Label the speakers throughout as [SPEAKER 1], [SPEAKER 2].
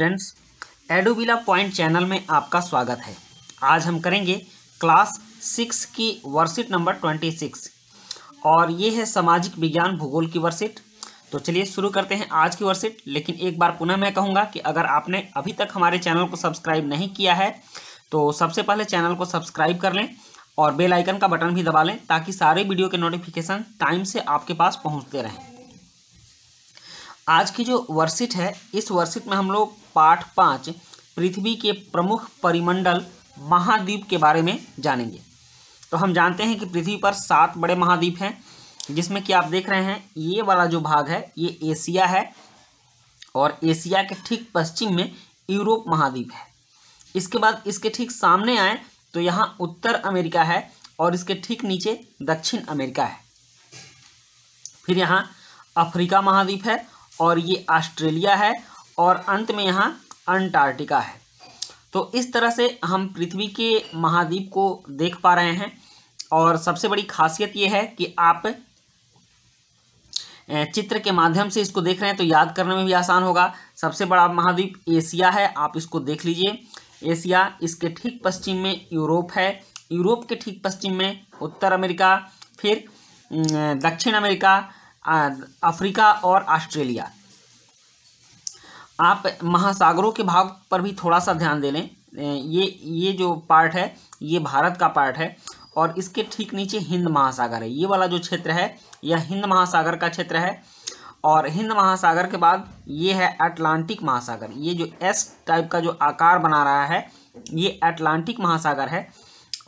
[SPEAKER 1] students एडोबिला point channel में आपका स्वागत है आज हम करेंगे क्लास सिक्स की वर्कशीट नंबर ट्वेंटी सिक्स और ये है सामाजिक विज्ञान भूगोल की वर्कशीट तो चलिए शुरू करते हैं आज की वर्कशीट लेकिन एक बार पुनः मैं कहूँगा कि अगर आपने अभी तक हमारे चैनल को सब्सक्राइब नहीं किया है तो सबसे पहले चैनल को सब्सक्राइब कर लें और बेलाइकन का बटन भी दबा लें ताकि सारे वीडियो के नोटिफिकेशन टाइम से आपके पास पहुँचते रहें आज की जो वर्षिट है इस वर्षिट में हम लोग पाठ पाँच पृथ्वी के प्रमुख परिमंडल महाद्वीप के बारे में जानेंगे तो हम जानते हैं कि पृथ्वी पर सात बड़े महाद्वीप हैं जिसमें कि आप देख रहे हैं ये वाला जो भाग है ये एशिया है और एशिया के ठीक पश्चिम में यूरोप महाद्वीप है इसके बाद इसके ठीक सामने आए तो यहाँ उत्तर अमेरिका है और इसके ठीक नीचे दक्षिण अमेरिका है फिर यहाँ अफ्रीका महाद्वीप है और ये ऑस्ट्रेलिया है और अंत में यहाँ अंटार्कटिका है तो इस तरह से हम पृथ्वी के महाद्वीप को देख पा रहे हैं और सबसे बड़ी खासियत ये है कि आप चित्र के माध्यम से इसको देख रहे हैं तो याद करने में भी आसान होगा सबसे बड़ा महाद्वीप एशिया है आप इसको देख लीजिए एशिया इसके ठीक पश्चिम में यूरोप है यूरोप के ठीक पश्चिम में उत्तर अमेरिका फिर दक्षिण अमेरिका अफ्रीका और ऑस्ट्रेलिया आप महासागरों के भाग पर भी थोड़ा सा ध्यान दे लें ये ये जो पार्ट है ये भारत का पार्ट है और इसके ठीक नीचे हिंद महासागर है ये वाला जो क्षेत्र है यह हिंद महासागर का क्षेत्र है और हिंद महासागर के बाद ये है अटलांटिक महासागर ये जो एस टाइप का जो आकार बना रहा है ये अटलांटिक महासागर है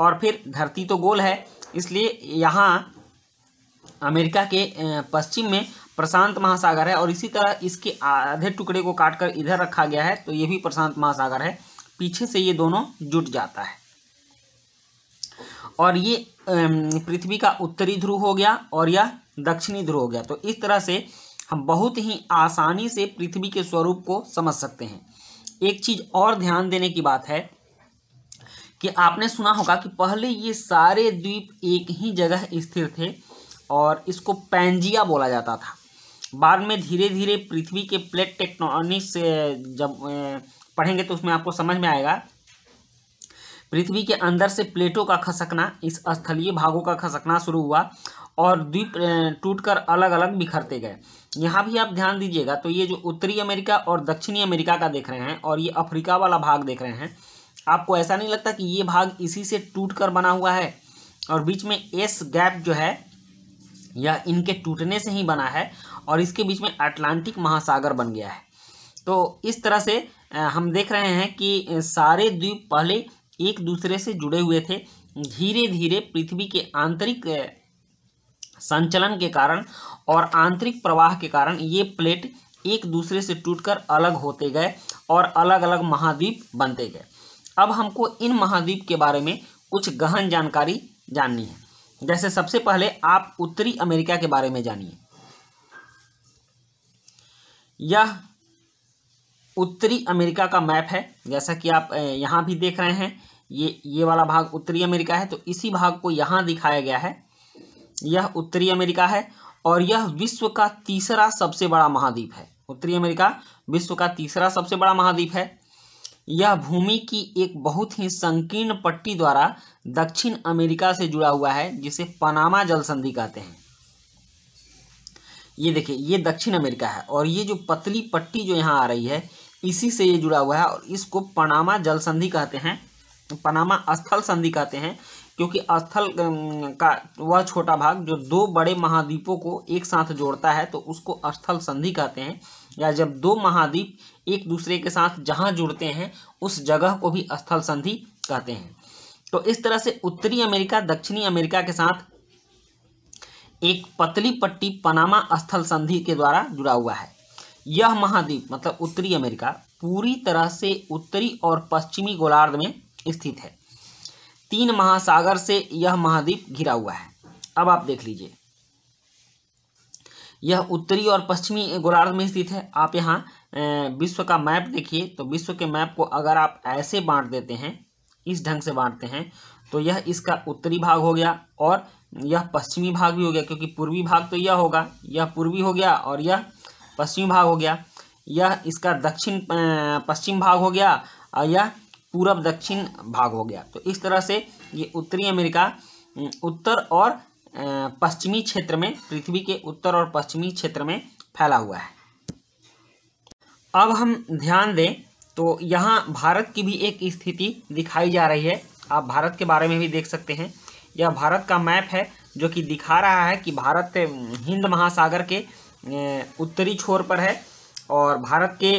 [SPEAKER 1] और फिर धरती तो गोल है इसलिए यहाँ अमेरिका के पश्चिम में प्रशांत महासागर है और इसी तरह इसके आधे टुकड़े को काटकर इधर रखा गया है तो ये भी प्रशांत महासागर है पीछे से ये दोनों जुट जाता है और ये पृथ्वी का उत्तरी ध्रुव हो गया और यह दक्षिणी ध्रुव हो गया तो इस तरह से हम बहुत ही आसानी से पृथ्वी के स्वरूप को समझ सकते हैं एक चीज़ और ध्यान देने की बात है कि आपने सुना होगा कि पहले ये सारे द्वीप एक ही जगह स्थिर थे और इसको पैंजिया बोला जाता था बाद में धीरे धीरे पृथ्वी के प्लेट से जब पढ़ेंगे तो उसमें आपको समझ में आएगा पृथ्वी के अंदर से प्लेटों का खसकना इस स्थलीय भागों का खसकना शुरू हुआ और द्वीप टूटकर अलग अलग बिखरते गए यहाँ भी आप ध्यान दीजिएगा तो ये जो उत्तरी अमेरिका और दक्षिणी अमेरिका का देख रहे हैं और ये अफ्रीका वाला भाग देख रहे हैं आपको ऐसा नहीं लगता कि ये भाग इसी से टूट कर बना हुआ है और बीच में एस गैप जो है यह इनके टूटने से ही बना है और इसके बीच में अटलांटिक महासागर बन गया है तो इस तरह से हम देख रहे हैं कि सारे द्वीप पहले एक दूसरे से जुड़े हुए थे धीरे धीरे पृथ्वी के आंतरिक संचलन के कारण और आंतरिक प्रवाह के कारण ये प्लेट एक दूसरे से टूटकर अलग होते गए और अलग अलग महाद्वीप बनते गए अब हमको इन महाद्वीप के बारे में कुछ गहन जानकारी जाननी है जैसे सबसे पहले आप उत्तरी अमेरिका के बारे में जानिए यह उत्तरी अमेरिका का मैप है जैसा कि आप यहाँ भी देख रहे हैं ये ये वाला भाग उत्तरी अमेरिका है तो इसी भाग को यहाँ दिखाया गया है यह उत्तरी अमेरिका है और यह विश्व का तीसरा सबसे बड़ा महाद्वीप है उत्तरी अमेरिका विश्व का तीसरा सबसे बड़ा महाद्वीप है यह भूमि की एक बहुत ही संकीर्ण पट्टी द्वारा दक्षिण अमेरिका से जुड़ा हुआ है जिसे पनामा जल संधि कहते हैं ये देखिए ये दक्षिण अमेरिका है और ये जो पतली पट्टी जो यहाँ आ रही है इसी से ये जुड़ा हुआ है और इसको पनामा जल संधि कहते हैं पनामा स्थल संधि कहते हैं क्योंकि स्थल का वह छोटा भाग जो दो बड़े महाद्वीपों को एक साथ जोड़ता है तो उसको स्थल संधि कहते हैं या जब दो महाद्वीप एक दूसरे के साथ जहाँ जुड़ते हैं उस जगह को भी स्थल संधि कहते हैं तो इस तरह से उत्तरी अमेरिका दक्षिणी अमेरिका के साथ एक पतली पट्टी पनामा स्थल संधि के द्वारा जुड़ा हुआ है यह महाद्वीप मतलब उत्तरी अमेरिका पूरी तरह से उत्तरी और पश्चिमी गोलार्ध में स्थित है तीन महासागर से यह महाद्वीप घिरा हुआ है अब आप देख लीजिए यह उत्तरी और पश्चिमी गोलार्ध में स्थित है आप यहाँ विश्व का मैप देखिए तो विश्व के मैप को अगर आप ऐसे बांट देते हैं इस ढंग से बांटते हैं तो यह इसका उत्तरी भाग हो गया और यह पश्चिमी भाग भी हो गया क्योंकि पूर्वी भाग तो यह होगा यह पूर्वी हो गया और यह पश्चिमी भाग हो गया यह इसका दक्षिण पश्चिम भाग हो गया और यह पूर्व दक्षिण भाग हो गया तो इस तरह से ये उत्तरी अमेरिका उत्तर और पश्चिमी क्षेत्र में पृथ्वी के उत्तर और पश्चिमी क्षेत्र में फैला हुआ है अब हम ध्यान दें तो यहाँ भारत की भी एक स्थिति दिखाई जा रही है आप भारत के बारे में भी देख सकते हैं यह भारत का मैप है जो कि दिखा रहा है कि भारत हिंद महासागर के उत्तरी छोर पर है और भारत के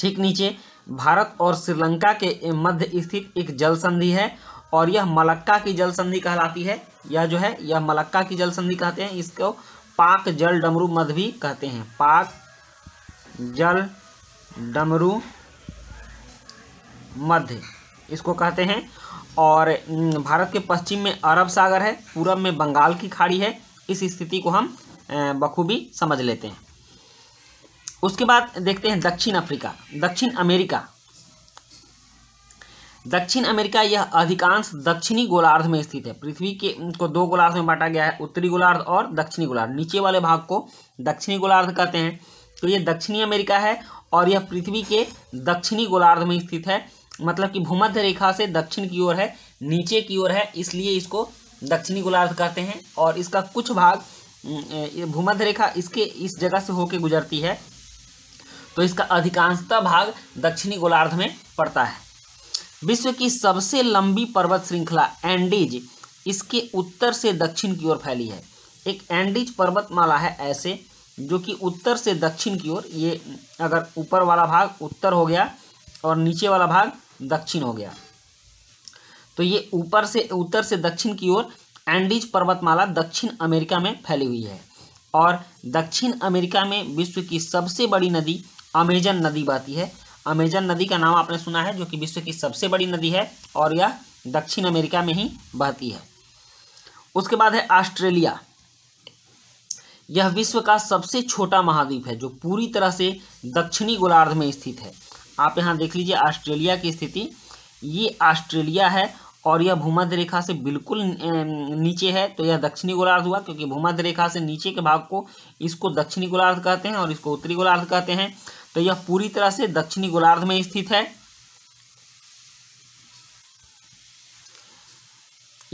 [SPEAKER 1] ठीक नीचे भारत और श्रीलंका के मध्य स्थित एक जल संधि है और यह मलक्का की जल संधि कहलाती है यह जो है यह मलक्का की जल संधि कहते हैं इसको पाक जल डमरू मध भी कहते हैं पाक जल डमरू मध इसको कहते हैं और भारत के पश्चिम में अरब सागर है पूरब में बंगाल की खाड़ी है इस स्थिति को हम बखूबी समझ लेते हैं उसके बाद देखते हैं दक्षिण अफ्रीका दक्षिण अमेरिका दक्षिण अमेरिका यह अधिकांश दक्षिणी गोलार्ध में स्थित है पृथ्वी के को दो गोलार्ध में बांटा गया है उत्तरी गोलार्ध और दक्षिणी गोलार्ध नीचे वाले भाग को दक्षिणी गोलार्ध कहते हैं तो यह दक्षिणी अमेरिका है और यह पृथ्वी के दक्षिणी गोलार्ध में स्थित है मतलब कि भूमध्य रेखा से दक्षिण की ओर है नीचे की ओर है इसलिए इसको दक्षिणी गोलार्ध कहते हैं और इसका कुछ भाग भूमध्य रेखा इसके इस जगह से होके गुजरती है तो इसका अधिकांशता भाग दक्षिणी गोलार्ध में पड़ता है विश्व की सबसे लंबी पर्वत श्रृंखला एंडीज इसके उत्तर से दक्षिण की ओर फैली है एक एंडीज पर्वतमाला है ऐसे जो कि उत्तर से दक्षिण की ओर ये अगर ऊपर वाला भाग उत्तर हो गया और नीचे वाला भाग दक्षिण हो गया तो ये ऊपर से उत्तर से दक्षिण की ओर एंडीज पर्वतमाला दक्षिण अमेरिका में फैली हुई है और दक्षिण अमेरिका में विश्व की सबसे बड़ी नदी अमेजन नदी बहती है अमेजन नदी का नाम आपने सुना है जो कि विश्व की सबसे बड़ी नदी है और यह दक्षिण अमेरिका में ही बहती है उसके बाद है ऑस्ट्रेलिया यह विश्व का सबसे छोटा महाद्वीप है जो पूरी तरह से दक्षिणी गोलार्ध में स्थित है आप यहाँ देख लीजिए ऑस्ट्रेलिया की स्थिति ये ऑस्ट्रेलिया है और यह भूमध्य रेखा से बिल्कुल नीचे है तो यह दक्षिणी गोलार्ध हुआ क्योंकि भूमध्य रेखा से नीचे के भाग को इसको दक्षिणी गोलार्ध कहते हैं और इसको उत्तरी गोलार्ध कहते हैं तो यह पूरी तरह से दक्षिणी गोलार्ध में स्थित है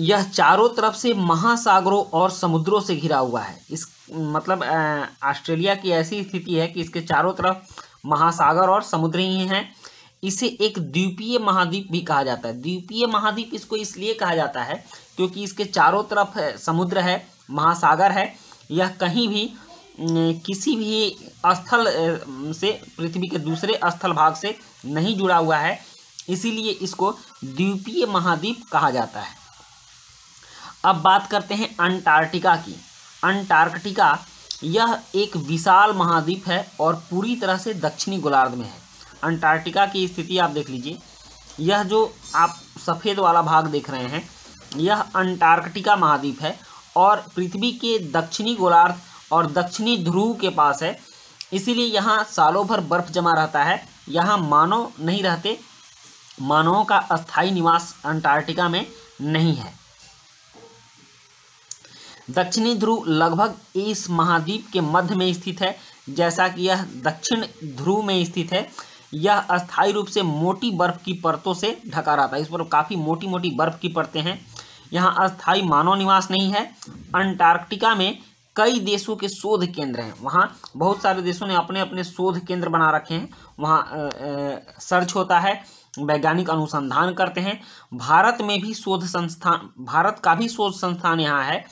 [SPEAKER 1] यह चारों तरफ से महासागरों और समुद्रों से घिरा हुआ है इस मतलब ऑस्ट्रेलिया की ऐसी स्थिति है कि इसके चारों तरफ महासागर और समुद्र ही हैं इसे एक द्वीपीय महाद्वीप भी कहा जाता है द्वीपीय महाद्वीप इसको इसलिए कहा जाता है क्योंकि इसके चारों तरफ समुद्र है महासागर है यह कहीं भी किसी भी स्थल से पृथ्वी के दूसरे स्थल भाग से नहीं जुड़ा हुआ है इसीलिए इसको द्वीपीय महाद्वीप कहा जाता है अब बात करते हैं अंटार्कटिका की अंटार्कटिका यह एक विशाल महाद्वीप है और पूरी तरह से दक्षिणी गोलार्ध में है अंटार्कटिका की स्थिति आप देख लीजिए यह जो आप सफ़ेद वाला भाग देख रहे हैं यह अंटार्कटिका महाद्वीप है और पृथ्वी के दक्षिणी गोलार्ध और दक्षिणी ध्रुव के पास है इसीलिए यहाँ सालों भर बर्फ जमा रहता है यहाँ मानव नहीं रहते मानवों का अस्थाई निवास अंटार्कटिका में नहीं है दक्षिणी ध्रुव लगभग इस महाद्वीप के मध्य में स्थित है जैसा कि यह दक्षिण ध्रुव में स्थित है यह अस्थायी रूप से मोटी बर्फ की परतों से ढका रहता है इस पर काफ़ी मोटी मोटी बर्फ की परतें हैं यहाँ अस्थायी मानव निवास नहीं है अंटार्कटिका में कई देशों के शोध केंद्र हैं वहाँ बहुत सारे देशों ने अपने अपने शोध केंद्र बना रखे हैं वहाँ सर्च होता है वैज्ञानिक अनुसंधान करते हैं भारत में भी शोध संस्थान भारत का भी शोध संस्थान यहाँ है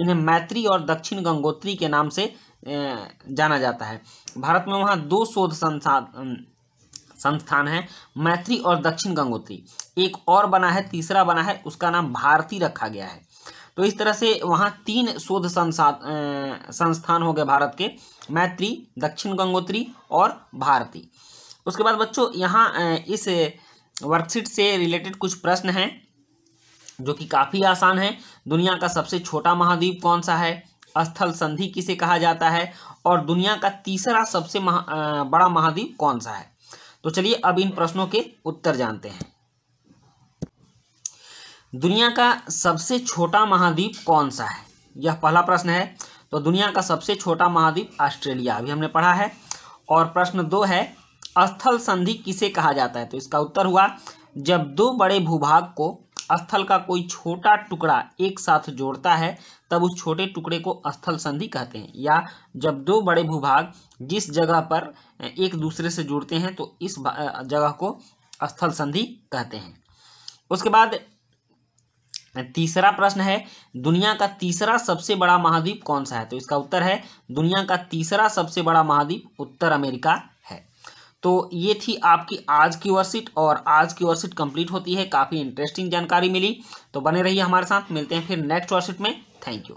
[SPEAKER 1] इन्हें मैत्री और दक्षिण गंगोत्री के नाम से जाना जाता है भारत में वहाँ दो शोध संस्थान संस्थान है मैत्री और दक्षिण गंगोत्री एक और बना है तीसरा बना है उसका नाम भारती रखा गया है तो इस तरह से वहाँ तीन शोध संस्थान हो गए भारत के मैत्री दक्षिण गंगोत्री और भारती उसके बाद बच्चों यहाँ इस वर्कशीट से रिलेटेड कुछ प्रश्न हैं जो कि काफ़ी आसान है दुनिया का सबसे छोटा महाद्वीप कौन सा है स्थल संधि किसे कहा जाता है और दुनिया का तीसरा सबसे महा, बड़ा महाद्वीप कौन सा है तो चलिए अब इन प्रश्नों के उत्तर जानते हैं दुनिया का सबसे छोटा महाद्वीप कौन सा है यह पहला प्रश्न है तो दुनिया का सबसे छोटा महाद्वीप ऑस्ट्रेलिया अभी हमने पढ़ा है और प्रश्न दो है स्थल संधि किसे कहा जाता है तो इसका उत्तर हुआ जब दो बड़े भूभाग को स्थल का कोई छोटा टुकड़ा एक साथ जोड़ता है तब उस छोटे टुकड़े को स्थल संधि कहते हैं या जब दो बड़े भूभाग जिस जगह पर एक दूसरे से जुड़ते हैं तो इस जगह को स्थल संधि कहते हैं उसके बाद तीसरा प्रश्न है दुनिया का तीसरा सबसे बड़ा महाद्वीप कौन सा है तो इसका उत्तर है दुनिया का तीसरा सबसे बड़ा महाद्वीप उत्तर अमेरिका तो ये थी आपकी आज की वर्कशीट और आज की वर्कशीट कंप्लीट होती है काफ़ी इंटरेस्टिंग जानकारी मिली तो बने रहिए हमारे साथ मिलते हैं फिर नेक्स्ट वर्कशीट में थैंक यू